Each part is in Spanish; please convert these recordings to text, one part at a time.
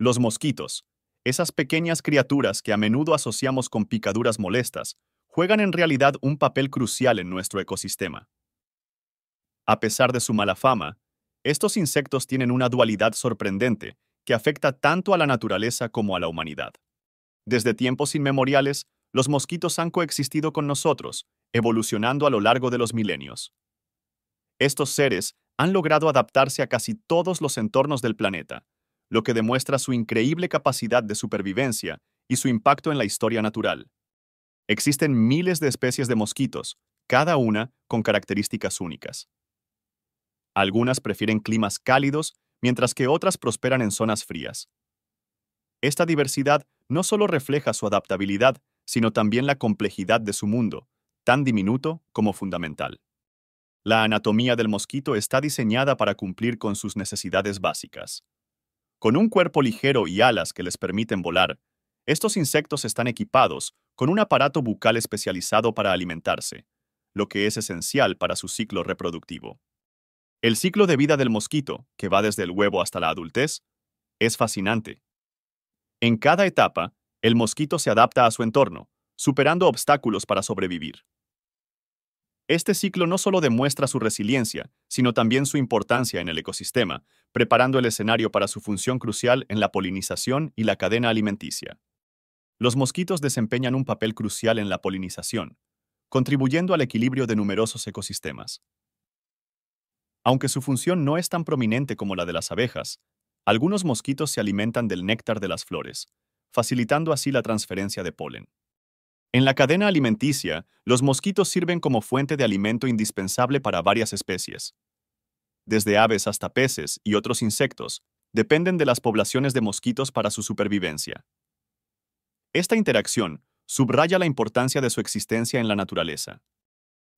Los mosquitos, esas pequeñas criaturas que a menudo asociamos con picaduras molestas, juegan en realidad un papel crucial en nuestro ecosistema. A pesar de su mala fama, estos insectos tienen una dualidad sorprendente que afecta tanto a la naturaleza como a la humanidad. Desde tiempos inmemoriales, los mosquitos han coexistido con nosotros, evolucionando a lo largo de los milenios. Estos seres han logrado adaptarse a casi todos los entornos del planeta, lo que demuestra su increíble capacidad de supervivencia y su impacto en la historia natural. Existen miles de especies de mosquitos, cada una con características únicas. Algunas prefieren climas cálidos, mientras que otras prosperan en zonas frías. Esta diversidad no solo refleja su adaptabilidad, sino también la complejidad de su mundo, tan diminuto como fundamental. La anatomía del mosquito está diseñada para cumplir con sus necesidades básicas. Con un cuerpo ligero y alas que les permiten volar, estos insectos están equipados con un aparato bucal especializado para alimentarse, lo que es esencial para su ciclo reproductivo. El ciclo de vida del mosquito, que va desde el huevo hasta la adultez, es fascinante. En cada etapa, el mosquito se adapta a su entorno, superando obstáculos para sobrevivir. Este ciclo no solo demuestra su resiliencia, sino también su importancia en el ecosistema, preparando el escenario para su función crucial en la polinización y la cadena alimenticia. Los mosquitos desempeñan un papel crucial en la polinización, contribuyendo al equilibrio de numerosos ecosistemas. Aunque su función no es tan prominente como la de las abejas, algunos mosquitos se alimentan del néctar de las flores, facilitando así la transferencia de polen. En la cadena alimenticia, los mosquitos sirven como fuente de alimento indispensable para varias especies. Desde aves hasta peces y otros insectos, dependen de las poblaciones de mosquitos para su supervivencia. Esta interacción subraya la importancia de su existencia en la naturaleza.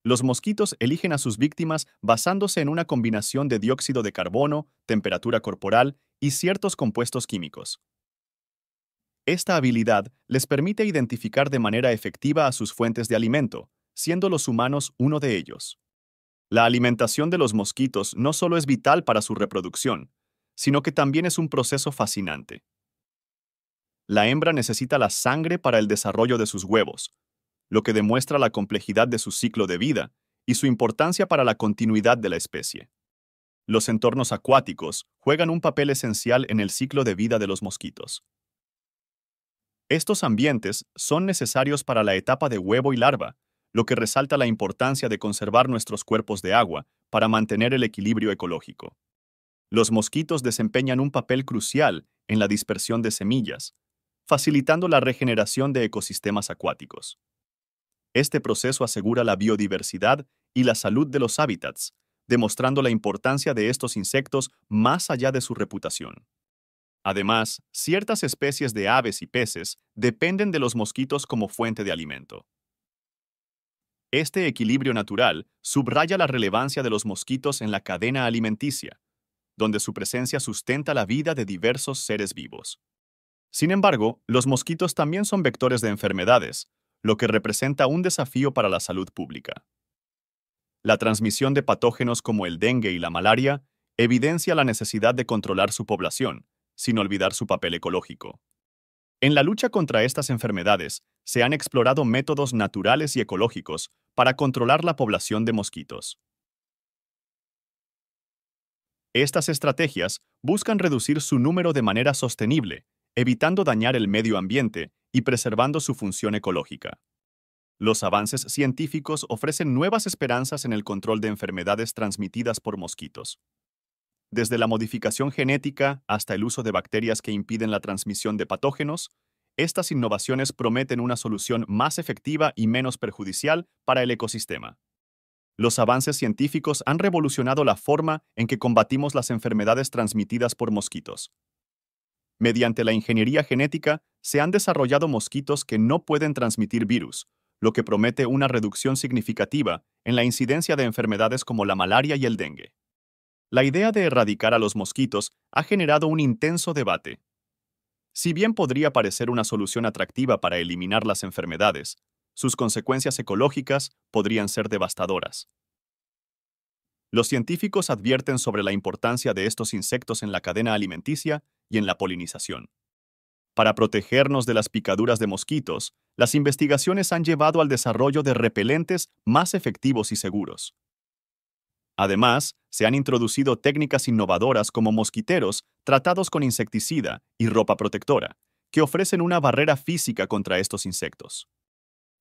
Los mosquitos eligen a sus víctimas basándose en una combinación de dióxido de carbono, temperatura corporal y ciertos compuestos químicos. Esta habilidad les permite identificar de manera efectiva a sus fuentes de alimento, siendo los humanos uno de ellos. La alimentación de los mosquitos no solo es vital para su reproducción, sino que también es un proceso fascinante. La hembra necesita la sangre para el desarrollo de sus huevos, lo que demuestra la complejidad de su ciclo de vida y su importancia para la continuidad de la especie. Los entornos acuáticos juegan un papel esencial en el ciclo de vida de los mosquitos. Estos ambientes son necesarios para la etapa de huevo y larva, lo que resalta la importancia de conservar nuestros cuerpos de agua para mantener el equilibrio ecológico. Los mosquitos desempeñan un papel crucial en la dispersión de semillas, facilitando la regeneración de ecosistemas acuáticos. Este proceso asegura la biodiversidad y la salud de los hábitats, demostrando la importancia de estos insectos más allá de su reputación. Además, ciertas especies de aves y peces dependen de los mosquitos como fuente de alimento. Este equilibrio natural subraya la relevancia de los mosquitos en la cadena alimenticia, donde su presencia sustenta la vida de diversos seres vivos. Sin embargo, los mosquitos también son vectores de enfermedades, lo que representa un desafío para la salud pública. La transmisión de patógenos como el dengue y la malaria evidencia la necesidad de controlar su población, sin olvidar su papel ecológico. En la lucha contra estas enfermedades, se han explorado métodos naturales y ecológicos para controlar la población de mosquitos. Estas estrategias buscan reducir su número de manera sostenible, evitando dañar el medio ambiente y preservando su función ecológica. Los avances científicos ofrecen nuevas esperanzas en el control de enfermedades transmitidas por mosquitos desde la modificación genética hasta el uso de bacterias que impiden la transmisión de patógenos, estas innovaciones prometen una solución más efectiva y menos perjudicial para el ecosistema. Los avances científicos han revolucionado la forma en que combatimos las enfermedades transmitidas por mosquitos. Mediante la ingeniería genética, se han desarrollado mosquitos que no pueden transmitir virus, lo que promete una reducción significativa en la incidencia de enfermedades como la malaria y el dengue la idea de erradicar a los mosquitos ha generado un intenso debate. Si bien podría parecer una solución atractiva para eliminar las enfermedades, sus consecuencias ecológicas podrían ser devastadoras. Los científicos advierten sobre la importancia de estos insectos en la cadena alimenticia y en la polinización. Para protegernos de las picaduras de mosquitos, las investigaciones han llevado al desarrollo de repelentes más efectivos y seguros. Además, se han introducido técnicas innovadoras como mosquiteros tratados con insecticida y ropa protectora, que ofrecen una barrera física contra estos insectos.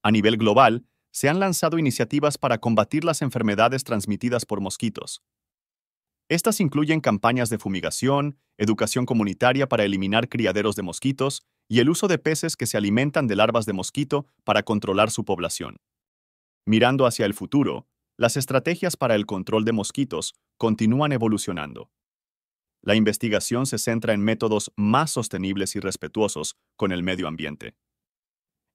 A nivel global, se han lanzado iniciativas para combatir las enfermedades transmitidas por mosquitos. Estas incluyen campañas de fumigación, educación comunitaria para eliminar criaderos de mosquitos y el uso de peces que se alimentan de larvas de mosquito para controlar su población. Mirando hacia el futuro, las estrategias para el control de mosquitos continúan evolucionando. La investigación se centra en métodos más sostenibles y respetuosos con el medio ambiente.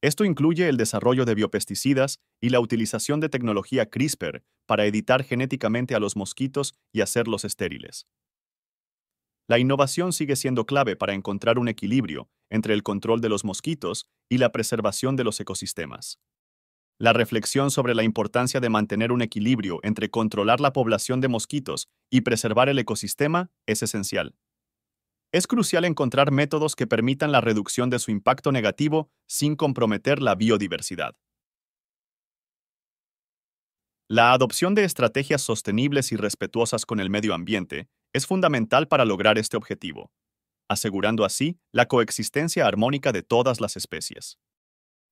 Esto incluye el desarrollo de biopesticidas y la utilización de tecnología CRISPR para editar genéticamente a los mosquitos y hacerlos estériles. La innovación sigue siendo clave para encontrar un equilibrio entre el control de los mosquitos y la preservación de los ecosistemas la reflexión sobre la importancia de mantener un equilibrio entre controlar la población de mosquitos y preservar el ecosistema es esencial. Es crucial encontrar métodos que permitan la reducción de su impacto negativo sin comprometer la biodiversidad. La adopción de estrategias sostenibles y respetuosas con el medio ambiente es fundamental para lograr este objetivo, asegurando así la coexistencia armónica de todas las especies.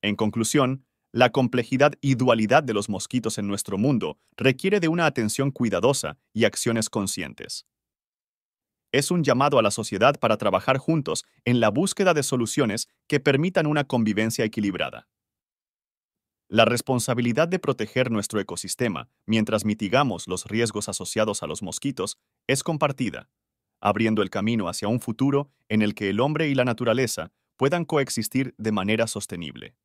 En conclusión, la complejidad y dualidad de los mosquitos en nuestro mundo requiere de una atención cuidadosa y acciones conscientes. Es un llamado a la sociedad para trabajar juntos en la búsqueda de soluciones que permitan una convivencia equilibrada. La responsabilidad de proteger nuestro ecosistema mientras mitigamos los riesgos asociados a los mosquitos es compartida, abriendo el camino hacia un futuro en el que el hombre y la naturaleza puedan coexistir de manera sostenible.